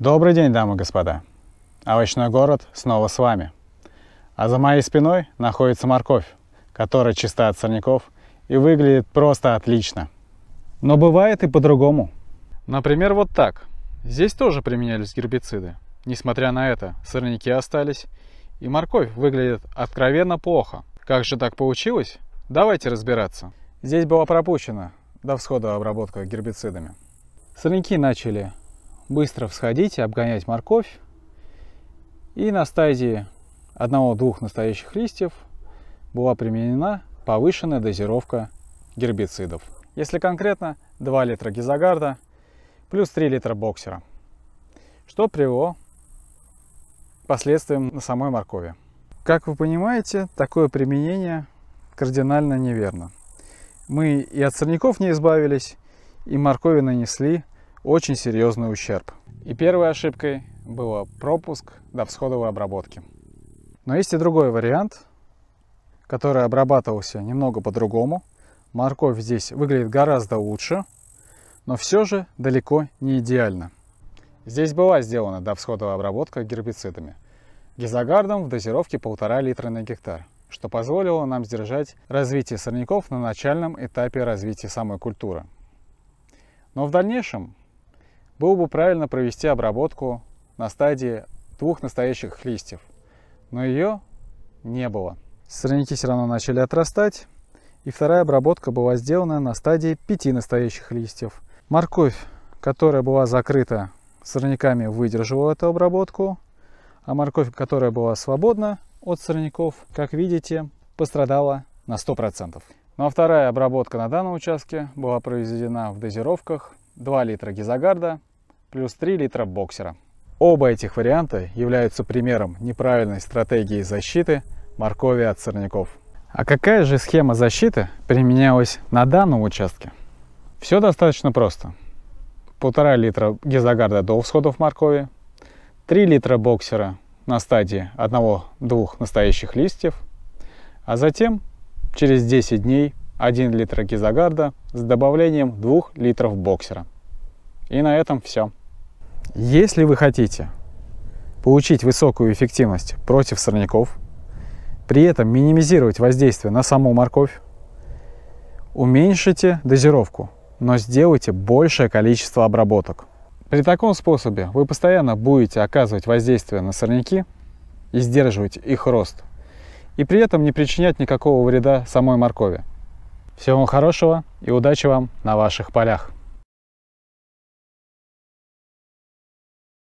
Добрый день, дамы и господа! Овощной город снова с вами. А за моей спиной находится морковь, которая чиста от сорняков и выглядит просто отлично. Но бывает и по-другому. Например, вот так. Здесь тоже применялись гербициды. Несмотря на это, сорняки остались, и морковь выглядит откровенно плохо. Как же так получилось? Давайте разбираться. Здесь была пропущена до всхода обработка гербицидами. Сорняки начали быстро всходить обгонять морковь. И на стадии одного-двух настоящих листьев была применена повышенная дозировка гербицидов. Если конкретно, 2 литра Гизагарда плюс 3 литра боксера, что привело к последствиям на самой моркови. Как вы понимаете, такое применение кардинально неверно. Мы и от сорняков не избавились, и моркови нанесли очень серьезный ущерб. И первой ошибкой было пропуск до всходовой обработки. Но есть и другой вариант, который обрабатывался немного по-другому. Морковь здесь выглядит гораздо лучше, но все же далеко не идеально. Здесь была сделана до всходовой обработка гербицидами. Гизогардом в дозировке 1,5 литра на гектар, что позволило нам сдержать развитие сорняков на начальном этапе развития самой культуры. Но в дальнейшем было бы правильно провести обработку на стадии двух настоящих листьев, но ее не было. Сорняки все равно начали отрастать, и вторая обработка была сделана на стадии пяти настоящих листьев. Морковь, которая была закрыта сорняками, выдерживала эту обработку, а морковь, которая была свободна от сорняков, как видите, пострадала на 100%. Ну а вторая обработка на данном участке была произведена в дозировках 2 литра гизагарда плюс 3 литра боксера. Оба этих варианта являются примером неправильной стратегии защиты моркови от сорняков. А какая же схема защиты применялась на данном участке? Все достаточно просто. полтора литра гизагарда до всходов моркови, 3 литра боксера на стадии одного-двух настоящих листьев, а затем через 10 дней 1 литр гизагарда с добавлением 2 литров боксера. И на этом все. Если вы хотите получить высокую эффективность против сорняков, при этом минимизировать воздействие на саму морковь, уменьшите дозировку, но сделайте большее количество обработок. При таком способе вы постоянно будете оказывать воздействие на сорняки и сдерживать их рост, и при этом не причинять никакого вреда самой моркови. Всего вам хорошего и удачи вам на ваших полях!